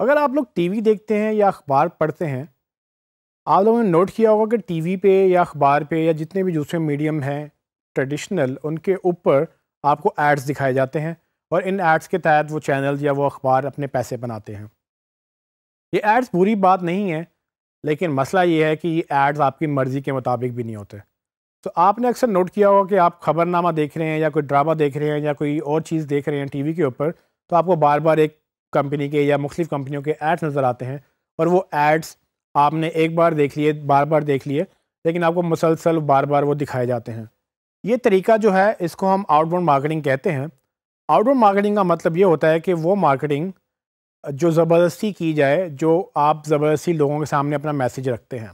अगर आप लोग टीवी देखते हैं या अखबार पढ़ते हैं आप लोगों ने नोट किया होगा कि टीवी पे या अखबार पे या जितने भी दूसरे मीडियम हैं ट्रेडिशनल उनके ऊपर आपको एड्स दिखाए जाते हैं और इन एड्स के तहत वो चैनल या वो अखबार अपने पैसे बनाते हैं ये एड्स बुरी बात नहीं है लेकिन मसला ये है कि ये एड्स आपकी मर्ज़ी के मुताबिक भी नहीं होते तो आपने अक्सर नोट किया होगा कि आप खबरनामा देख रहे हैं या कोई ड्रामा देख रहे हैं या कोई और चीज़ देख रहे हैं टीवी के ऊपर तो आपको बार बार एक कंपनी के या मुख्तु कंपनियों के एड्स नज़र आते हैं और वो एड्स आपने एक बार देख लिए बार बार देख लिए लेकिन आपको मुसलसल बार बार वो दिखाए जाते हैं ये तरीका जो है इसको हम आउटबाउंड मार्केटिंग कहते हैं आउटबाउंड मार्केटिंग का मतलब ये होता है कि वो मार्केटिंग जो ज़बरदस्ती की जाए जो आप ज़बरदस्ती लोगों के सामने अपना मैसेज रखते हैं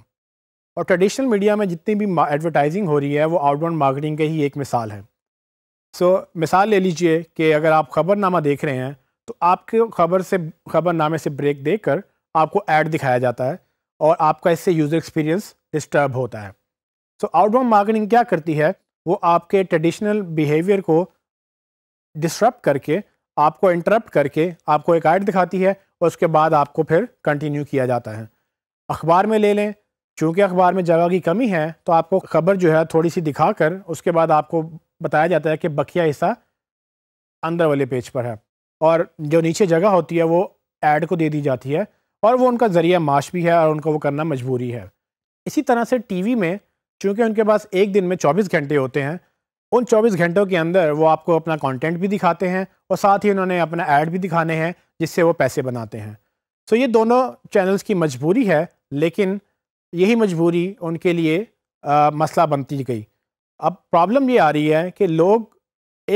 और ट्रेडिशनल मीडिया में जितनी भी एडवर्टाइजिंग हो रही है वो आउटबाउंड मार्केटिंग के ही एक मिसाल है सो so, मिसाल ले लीजिए कि अगर आप ख़बरनामा देख रहे हैं तो आपके खबर से खबर नामे से ब्रेक देकर आपको ऐड दिखाया जाता है और आपका इससे यूज़र एक्सपीरियंस डिस्टर्ब होता है सो आउटबाउंड मार्केटिंग क्या करती है वो आपके ट्रेडिशनल बिहेवियर को डिस्टर्ब करके आपको इंटरप्ट करके आपको एक ऐड दिखाती है और उसके बाद आपको फिर कंटिन्यू किया जाता है अखबार में ले लें चूँकि अखबार में जगह की कमी है तो आपको खबर जो है थोड़ी सी दिखाकर उसके बाद आपको बताया जाता है कि बकिया हिस्सा अंदर वाले पेज पर है और जो नीचे जगह होती है वो एड को दे दी जाती है और वो उनका ज़रिया माश भी है और उनको वो करना मजबूरी है इसी तरह से टीवी में चूँकि उनके पास एक दिन में 24 घंटे होते हैं उन 24 घंटों के अंदर वो आपको अपना कंटेंट भी दिखाते हैं और साथ ही उन्होंने अपना ऐड भी दिखाने हैं जिससे वो पैसे बनाते हैं सो ये दोनों चैनल्स की मजबूरी है लेकिन यही मजबूरी उनके लिए आ, मसला बनती गई अब प्रॉब्लम ये आ रही है कि लोग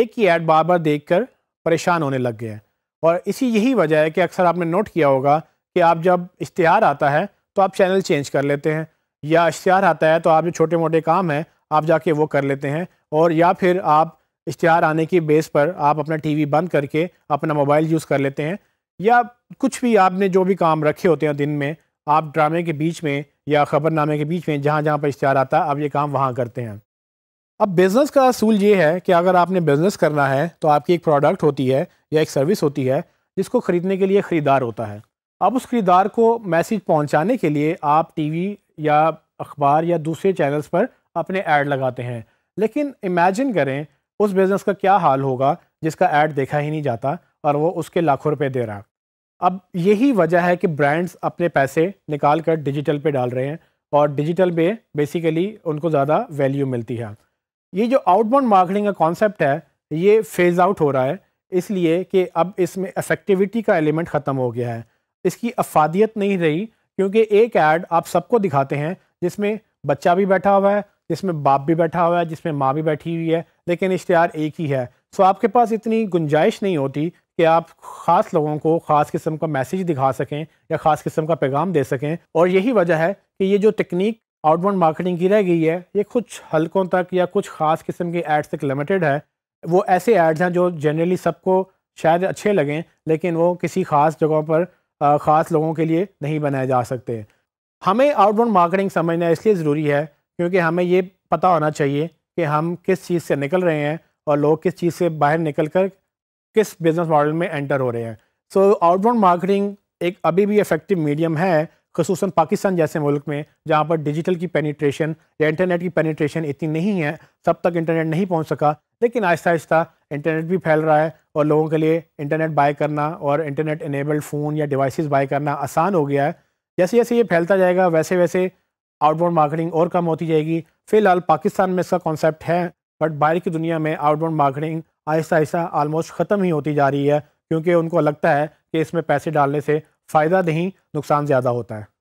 एक ही ऐड बार बार देख कर परेशान होने लग गए हैं और इसी यही वजह है कि अक्सर आपने नोट किया होगा कि आप जब इश्तहार आता है तो आप चैनल चेंज कर लेते हैं या इश्तहार आता है तो आप जो छोटे मोटे काम हैं आप जाके वो कर लेते हैं और या फिर आप इश्तहार आने की बेस पर आप अपना टीवी बंद करके अपना मोबाइल यूज़ कर लेते हैं या कुछ भी आपने जो भी काम रखे होते हैं दिन में आप ड्रामे के बीच में या ख़बरनामे के बीच में जहाँ जहाँ पर इश्तहार आता है आप ये काम वहाँ करते हैं अब बिज़नेस का असूल ये है कि अगर आपने बिज़नेस करना है तो आपकी एक प्रोडक्ट होती है या एक सर्विस होती है जिसको ख़रीदने के लिए ख़रीदार होता है अब उस ख़रीदार को मैसेज पहुंचाने के लिए आप टीवी या अखबार या दूसरे चैनल्स पर अपने ऐड लगाते हैं लेकिन इमेजिन करें उस बिज़नेस का क्या हाल होगा जिसका ऐड देखा ही नहीं जाता और वो उसके लाखों रुपये दे रहा अब यही वजह है कि ब्रांड्स अपने पैसे निकाल कर डिजिटल पर डाल रहे हैं और डिजिटल पे बेसिकली उनको ज़्यादा वैल्यू मिलती है ये जो आउटबाउंड मार्केटिंग का कॉन्सेप्ट है ये फेज़ आउट हो रहा है इसलिए कि अब इसमें अफेक्टिविटी का एलिमेंट ख़त्म हो गया है इसकी अफादियत नहीं रही क्योंकि एक ऐड आप सबको दिखाते हैं जिसमें बच्चा भी बैठा हुआ है जिसमें बाप भी बैठा हुआ है जिसमें माँ भी बैठी हुई है लेकिन इश्तहार एक ही है सो आपके पास इतनी गुंजाइश नहीं होती कि आप ख़ास लोगों को ख़ास किस्म का मैसेज दिखा सकें या ख़ास किस्म का पैगाम दे सकें और यही वजह है कि ये जो टेक्निक आउटबाउंड मार्केटिंग की रह गई है ये कुछ हलकों तक या कुछ ख़ास किस्म के एड्स तक लिमिटेड है वो ऐसे एड्स हैं जो जनरली सबको शायद अच्छे लगें लेकिन वो किसी ख़ास जगहों पर ख़ास लोगों के लिए नहीं बनाए जा सकते हमें आउटबाउंड मार्केटिंग समझना इसलिए ज़रूरी है क्योंकि हमें ये पता होना चाहिए कि हम किस चीज़ से निकल रहे हैं और लोग किस चीज़ से बाहर निकल कर किस बिज़नेस मॉडल में एंटर हो रहे हैं सो आउटबाउंड मार्केटिंग एक अभी भी इफ़ेक्टिव मीडियम है खसूस पाकिस्तान जैसे मुल्क में जहाँ पर डिजिटल की पेनीट्रेशन या इंटरनेट की पेनीट्रेशन इतनी नहीं है तब तक इंटरनेट नहीं पहुँच सका लेकिन आहिस्ता आहिस्ता इंटरनेट भी फैल रहा है और लोगों के लिए इंटरनेट बाय करना और इंटरनेट इनेबल्ड फ़ोन या डिवाइसेस बाय करना आसान हो गया है जैसे जैसे ये फैलता जाएगा वैसे वैसे आउटबाउंड मार्केटिंग और कम होती जाएगी फ़िलहाल पाकिस्तान में इसका कॉन्सेप्ट है बट बाहर की दुनिया में आउटबाउंड मार्केटिंग आहिस्ता आहिस्ता आलमोस्ट ख़त्म ही होती जा रही है क्योंकि उनको लगता है कि इसमें पैसे डालने से फ़ायदा नहीं नुकसान ज़्यादा होता है